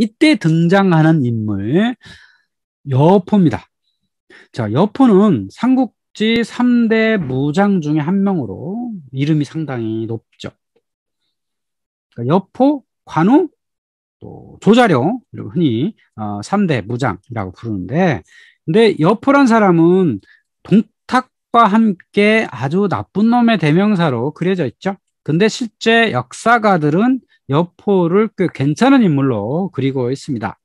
이때 등장하는 인물 여포입니다. 자, 여포는 삼국지 3대 무장 중에 한 명으로 이름이 상당히 높죠. 그러니까 여포, 관우, 또 조자룡, 그리고 흔히 어, 3대 무장이라고 부르는데, 근데 여포란 사람은 동탁과 함께 아주 나쁜 놈의 대명사로 그려져 있죠. 근데 실제 역사가들은 여포를 꽤 괜찮은 인물로 그리고 있습니다.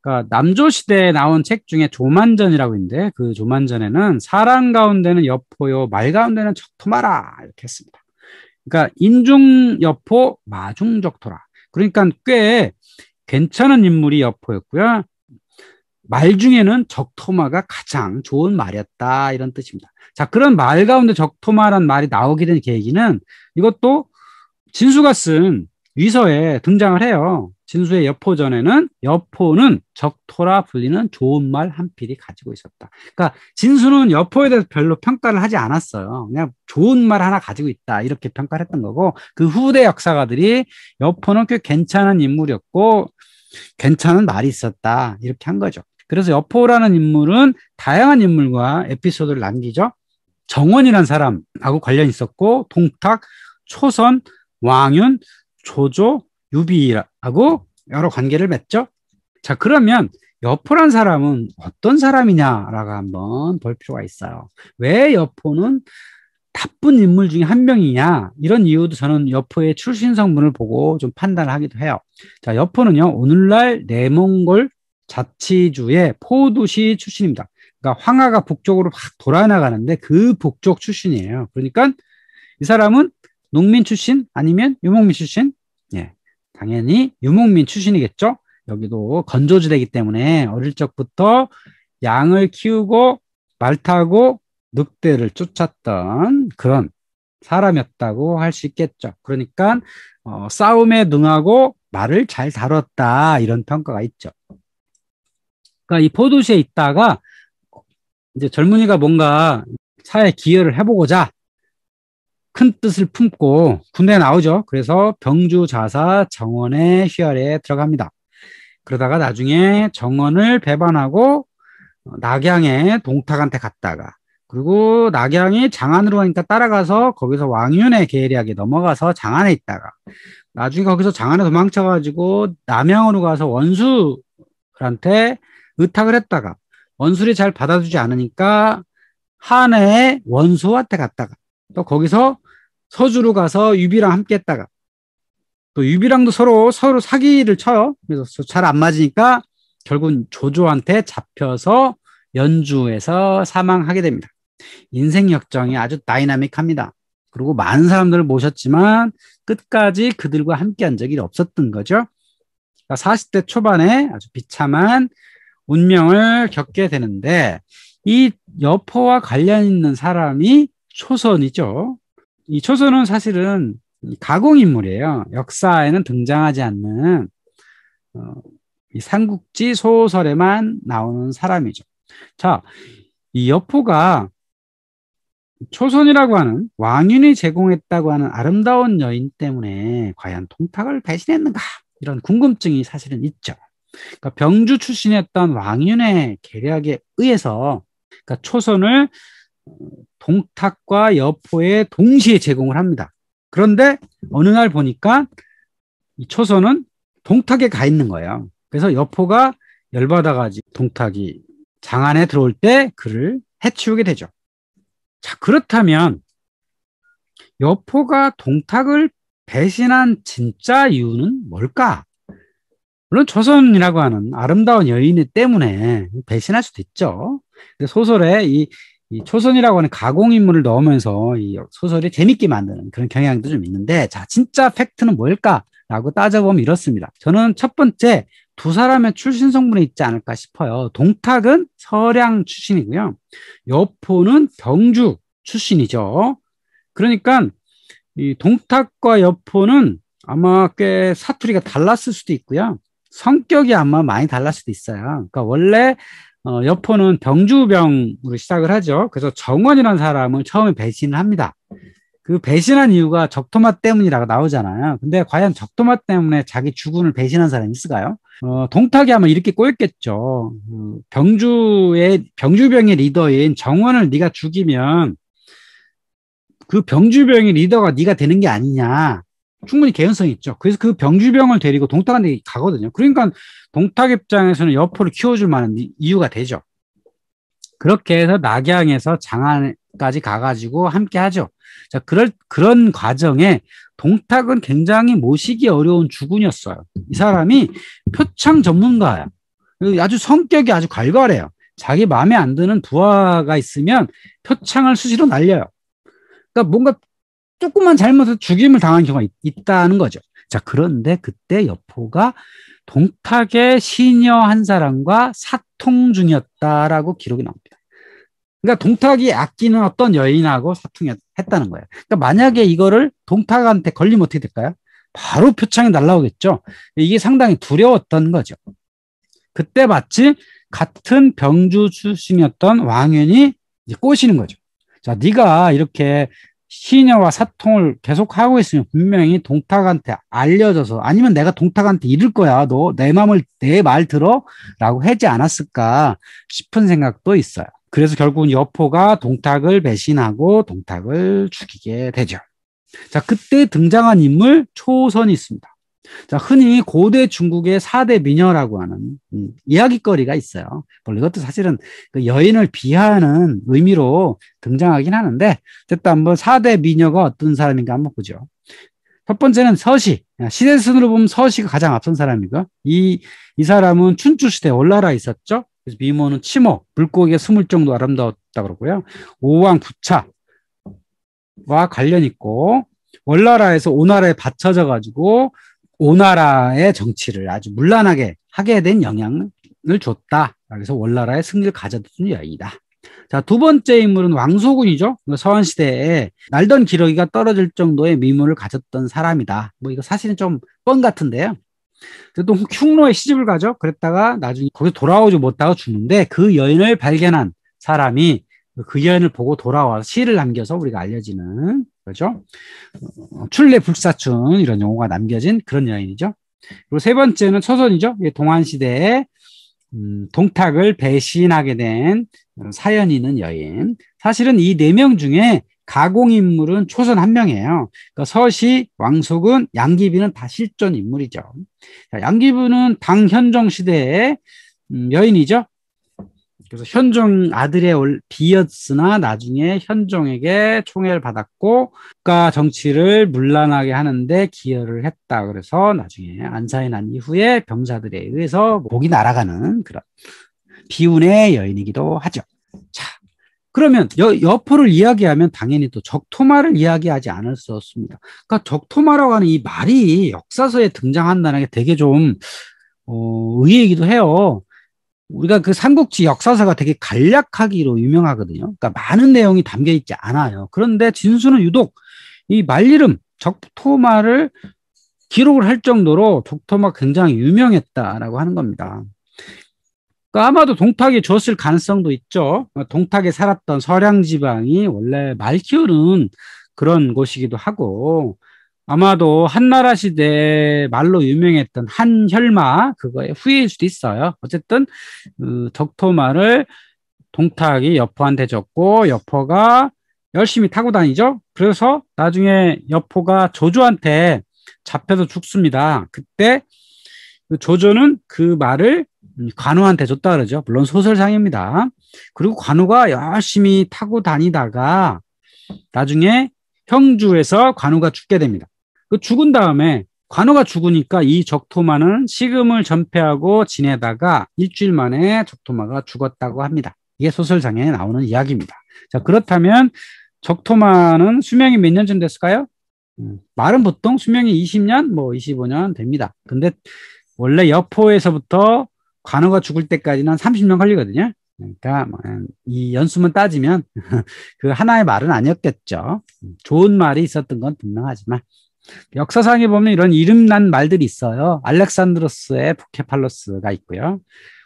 그러니까 남조시대에 나온 책 중에 조만전이라고 있는데 그 조만전에는 사람 가운데는 여포요 말 가운데는 적토마라 이렇게 했습니다. 그러니까 인중 여포 마중 적토라. 그러니까 꽤 괜찮은 인물이 여포였고요. 말 중에는 적토마가 가장 좋은 말이었다 이런 뜻입니다. 자 그런 말 가운데 적토마라는 말이 나오게 된 계기는 이것도 진수가 쓴 위서에 등장을 해요. 진수의 여포전에는 여포는 적토라 불리는 좋은 말 한 필이 가지고 있었다. 그러니까 진수는 여포에 대해서 별로 평가를 하지 않았어요. 그냥 좋은 말 하나 가지고 있다 이렇게 평가를 했던 거고 그 후대 역사가들이 여포는 꽤 괜찮은 인물이었고 괜찮은 말이 있었다 이렇게 한 거죠. 그래서 여포라는 인물은 다양한 인물과 에피소드를 남기죠. 정원이라는 사람하고 관련 있었고 동탁, 초선, 왕윤, 조조, 유비라고 여러 관계를 맺죠. 자, 그러면 여포란 사람은 어떤 사람이냐라고 한번 볼 필요가 있어요. 왜 여포는 나쁜 인물 중에 한 명이냐 이런 이유도 저는 여포의 출신 성분을 보고 좀 판단을 하기도 해요. 자, 여포는요 오늘날 내몽골 자치주의 포도시 출신입니다. 그러니까 황하가 북쪽으로 막 돌아나가는데 그 북쪽 출신이에요. 그러니까 이 사람은 농민 출신 아니면 유목민 출신? 예. 당연히 유목민 출신이겠죠. 여기도 건조지대이기 때문에 어릴 적부터 양을 키우고 말 타고 늑대를 쫓았던 그런 사람이었다고 할 수 있겠죠. 그러니까 어, 싸움에 능하고 말을 잘 다뤘다 이런 평가가 있죠. 그러니까 이 포도시에 있다가 이제 젊은이가 뭔가 사회 기여를 해보고자 큰 뜻을 품고 군대에 나오죠. 그래서 병주 자사 정원의 휘하에 들어갑니다. 그러다가 나중에 정원을 배반하고 어, 낙양의 동탁한테 갔다가 그리고 낙양이 장안으로 가니까 따라가서 거기서 왕윤의 계략에 넘어가서 장안에 있다가 나중에 거기서 장안에 도망쳐가지고 남양으로 가서 원술한테 의탁을 했다가 원수를잘 받아주지 않으니까 한해의 원수한테 갔다가 또 거기서 서주로 가서 유비랑 함께 했다가 또 유비랑도 서로 서로 사기를 쳐요. 그래서 잘 안 맞으니까 결국은 조조한테 잡혀서 연주에서 사망하게 됩니다. 인생 역정이 아주 다이나믹합니다. 그리고 많은 사람들을 모셨지만 끝까지 그들과 함께한 적이 없었던 거죠. 그러니까 40대 초반에 아주 비참한 운명을 겪게 되는데 이 여포와 관련 있는 사람이 초선이죠. 이 초소는 사실은 가공 인물이에요. 역사에는 등장하지 않는 어, 이 삼국지 소설에만 나오는 사람이죠. 자, 이 여포가 초선이라고 하는 왕윤이 제공했다고 하는 아름다운 여인 때문에 과연 동탁을 배신했는가 이런 궁금증이 사실은 있죠. 그러니까 병주 출신이었던 왕윤의 계략에 의해서 그러니까 초선을 동탁과 여포에 동시에 제공을 합니다. 그런데 어느 날 보니까 이 초선은 동탁에 가 있는 거예요. 그래서 여포가 열받아가지고 동탁이 장 안에 들어올 때 그를 해치우게 되죠. 자, 그렇다면 여포가 동탁을 배신한 진짜 이유는 뭘까? 물론 조선이라고 하는 아름다운 여인 때문에 배신할 수도 있죠. 소설에 이이 초선이라고 하는 가공인물을 넣으면서 이 소설이 재밌게 만드는 그런 경향도 좀 있는데, 자, 진짜 팩트는 뭘까라고 따져보면 이렇습니다. 저는 첫 번째, 두 사람의 출신 성분이 있지 않을까 싶어요. 동탁은 서량 출신이고요. 여포는 경주 출신이죠. 그러니까 이 동탁과 여포는 아마 꽤 사투리가 달랐을 수도 있고요. 성격이 아마 많이 달랐을 수도 있어요. 그러니까 원래 어, 여포는 병주병으로 시작을 하죠. 그래서 정원이라는 사람을 처음에 배신을 합니다. 그 배신한 이유가 적토마 때문이라고 나오잖아요. 근데 과연 적토마 때문에 자기 주군을 배신한 사람이 있을까요? 어, 동탁이 아마 이렇게 꼬였겠죠. 그 병주의 병주병의 리더인 정원을 네가 죽이면 그 병주병의 리더가 네가 되는 게 아니냐. 충분히 개연성이 있죠. 그래서 그 병주병을 데리고 동탁한테 가거든요. 그러니까 동탁 입장에서는 여포를 키워줄 만한 이유가 되죠. 그렇게 해서 낙양에서 장안까지 가가지고 함께 하죠. 자, 그럴, 그런 과정에 동탁은 굉장히 모시기 어려운 주군이었어요. 이 사람이 표창 전문가야. 아주 성격이 아주 괄괄해요. 자기 마음에 안 드는 부하가 있으면 표창을 수시로 날려요. 그러니까 뭔가 조금만 잘못해서 죽임을 당한 경우가 있, 다는 거죠. 자, 그런데 그때 여포가 동탁의 시녀 한 사람과 사통 중이었다라고 기록이 나옵니다. 그러니까 동탁이 아끼는 어떤 여인하고 사통했다는 거예요. 그러니까 만약에 이거를 동탁한테 걸리면 어떻게 될까요? 바로 표창이 날라오겠죠. 이게 상당히 두려웠던 거죠. 그때 마치 같은 병주 출신이었던 왕현이 꼬시는 거죠. 자, 네가 이렇게 시녀와 사통을 계속하고 있으면 분명히 동탁한테 알려져서 아니면 내가 동탁한테 이를 거야. 너 내 맘을 내 말 들어? 라고 하지 않았을까 싶은 생각도 있어요. 그래서 결국은 여포가 동탁을 배신하고 동탁을 죽이게 되죠. 자, 그때 등장한 인물 초선이 있습니다. 자, 흔히 고대 중국의 사대 미녀라고 하는 음, 이야기거리가 있어요. 물론 이것도 사실은 그 여인을 비하하는 의미로 등장하긴 하는데, 어쨌 한번 사대 미녀가 어떤 사람인가 한번 보죠. 첫 번째는 서시. 시대 순으로 보면 서시가 가장 앞선 사람이고, 이, 이 사람은 춘추시대 올라라 있었죠. 그래서 미모는 치모, 물고기에 숨을 정도 아름다웠다 그러고요. 오왕 부차와 관련 있고, 월나라에서 오나라에 받쳐져 가지고 오나라의 정치를 아주 문란하게 하게 된 영향을 줬다. 그래서 원나라의 승리를 가져준 여인이다. 자, 두 번째 인물은 왕소군이죠. 서원 시대에 날던 기러기가 떨어질 정도의 미모를 가졌던 사람이다. 뭐 이거 사실은 좀 뻔 같은데요. 또 흉노에 시집을 가죠. 그랬다가 나중에 거기 돌아오지 못하고 죽는데 그 여인을 발견한 사람이 그 여인을 보고 돌아와서 시를 남겨서 우리가 알려지는 그죠? 어, 출래 불사춘 이런 용어가 남겨진 그런 여인이죠. 그리고 세 번째는 초선이죠. 동한 시대에 음, 동탁을 배신하게 된 사연이 있는 여인. 사실은 이 네 명 중에 가공 인물은 초선 한 명이에요. 그러니까 서시, 왕속은, 양기비는 다 실존 인물이죠. 양기비는 당현종 시대의 음, 여인이죠. 그래서 현종 아들의 비었으나 나중에 현종에게 총애를 받았고 국가 정치를 문란하게 하는데 기여를 했다. 그래서 나중에 안사에 난 이후에 병사들에 의해서 목이 날아가는 그런 비운의 여인이기도 하죠. 자, 그러면 여, 여포를 이야기하면 당연히 또 적토마를 이야기하지 않을 수 없습니다. 그러니까 적토마라고 하는 이 말이 역사서에 등장한다는 게 되게 좀 어, 의외이기도 해요. 우리가 그 삼국지 역사서가 되게 간략하기로 유명하거든요. 그러니까 많은 내용이 담겨 있지 않아요. 그런데 진수는 유독 이 말리름 적토마를 기록을 할 정도로 적토마 굉장히 유명했다라고 하는 겁니다. 그러니까 아마도 동탁이 줬을 가능성도 있죠. 동탁에 살았던 서량 지방이 원래 말키우는 그런 곳이기도 하고 아마도 한나라 시대 말로 유명했던 한혈마 그거의 후예일 수도 있어요. 어쨌든 그 덕토마를 동탁이 여포한 테졌고 여포가 열심히 타고 다니죠. 그래서 나중에 여포가 조조한테 잡혀서 죽습니다. 그때 그 조조는 그 말을 관우한테 줬다 그러죠. 물론 소설상입니다. 그리고 관우가 열심히 타고 다니다가 나중에 형주에서 관우가 죽게 됩니다. 그 죽은 다음에 관우가 죽으니까 이 적토마는 식음을 전폐하고 지내다가 일주일 만에 적토마가 죽었다고 합니다. 이게 소설장에 나오는 이야기입니다. 자, 그렇다면 적토마는 수명이 몇 년쯤 됐을까요? 음, 말은 보통 수명이 20년, 뭐 25년 됩니다. 근데 원래 여포에서부터 관우가 죽을 때까지는 30년 걸리거든요. 그러니까 뭐 이 연수만 따지면 그 하나의 말은 아니었겠죠. 음, 좋은 말이 있었던 건 분명하지만 역사상에 보면 이런 이름난 말들이 있어요. 알렉산드로스의 부케팔로스가 있고요.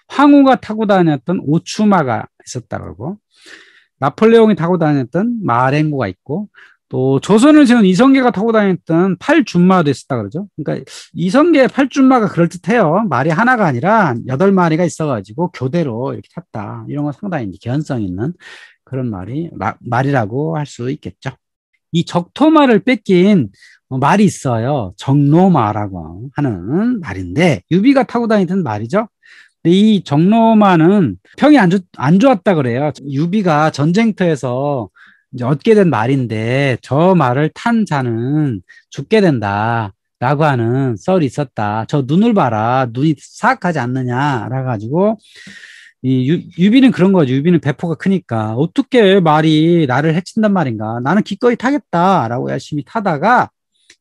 황후가 타고 다녔던 오추마가 있었다고 나폴레옹이 타고 다녔던 마렌고가 있고 또 조선을 세운 이성계가 타고 다녔던 팔준마도 있었다 그러죠. 그러니까 이성계 의 팔준마가 그럴듯해요. 말이 하나가 아니라 여덟 마리가 있어가지고 교대로 이렇게 탔다. 이런 건 상당히 개연성 있는 그런 말이 말이라고 할 수 있겠죠. 이 적토마를 뺏긴 어, 말이 있어요. 정로마라고 하는 말인데 유비가 타고 다니던 말이죠. 근데 이 정로마는 평이 안, 좋, 안 좋았다 그래요. 유비가 전쟁터에서 이제 얻게 된 말인데 저 말을 탄 자는 죽게 된다. 라고 하는 썰이 있었다. 저 눈을 봐라. 눈이 사악하지 않느냐. 라 가지고 이 유, 비는 그런 거죠. 유비는 배포가 크니까 어떻게 말이 나를 해친단 말인가. 나는 기꺼이 타겠다라고 열심히 타다가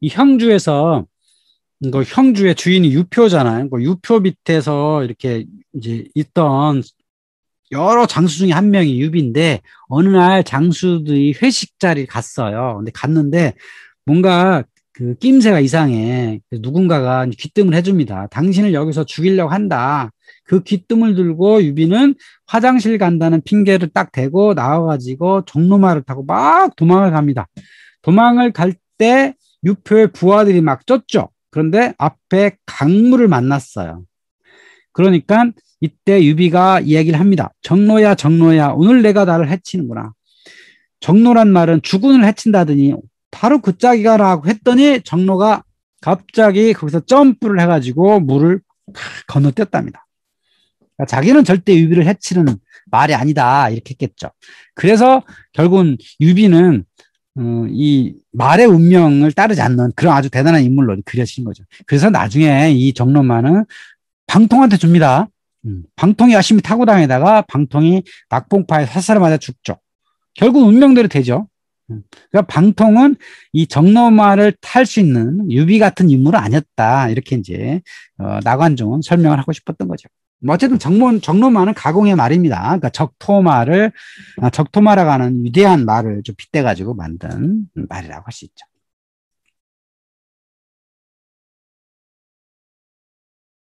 이 형주에서 그 형주의 주인이 유표잖아요. 그 유표 밑에서 이렇게 이제 있던 여러 장수 중에 한 명이 유비인데 어느 날 장수들이 회식 자리 갔어요. 근데 갔는데 뭔가 그 낌새가 이상해. 누군가가 귀뜸을 해줍니다. 당신을 여기서 죽이려고 한다. 그 귀뜸을 들고 유비는 화장실 간다는 핑계를 딱 대고 나와가지고 종로마를 타고 막 도망을 갑니다. 도망을 갈때 유표의 부하들이 막 쪘죠. 그런데 앞에 강물을 만났어요. 그러니까 이때 유비가 이야기를 합니다. 정로야 정로야 오늘 내가 나를 해치는구나. 정로란 말은 주군을 해친다더니 바로 그 짝이가라고 했더니 정로가 갑자기 거기서 점프를 해가지고 물을 건너뛰었답니다. 그러니까 자기는 절대 유비를 해치는 말이 아니다 이렇게 했겠죠. 그래서 결국은 유비는 어, 이 말의 운명을 따르지 않는 그런 아주 대단한 인물로 그려진 거죠. 그래서 나중에 이 정론만은 방통한테 줍니다. 음, 방통이 열심히 타고 다니다가 방통이 낙봉파에 사살을 맞아 죽죠. 결국 운명대로 되죠. 음, 그러니까 방통은 이 정로마를 탈 수 있는 유비 같은 인물은 아니었다. 이렇게 이제 어, 나관종은 설명을 하고 싶었던 거죠. 뭐 어쨌든 정론, 정로마는 가공의 말입니다. 그러니까 적토마를, 아, 적토마라고 하는 위대한 말을 좀 빗대가지고 만든 말이라고 할 수 있죠.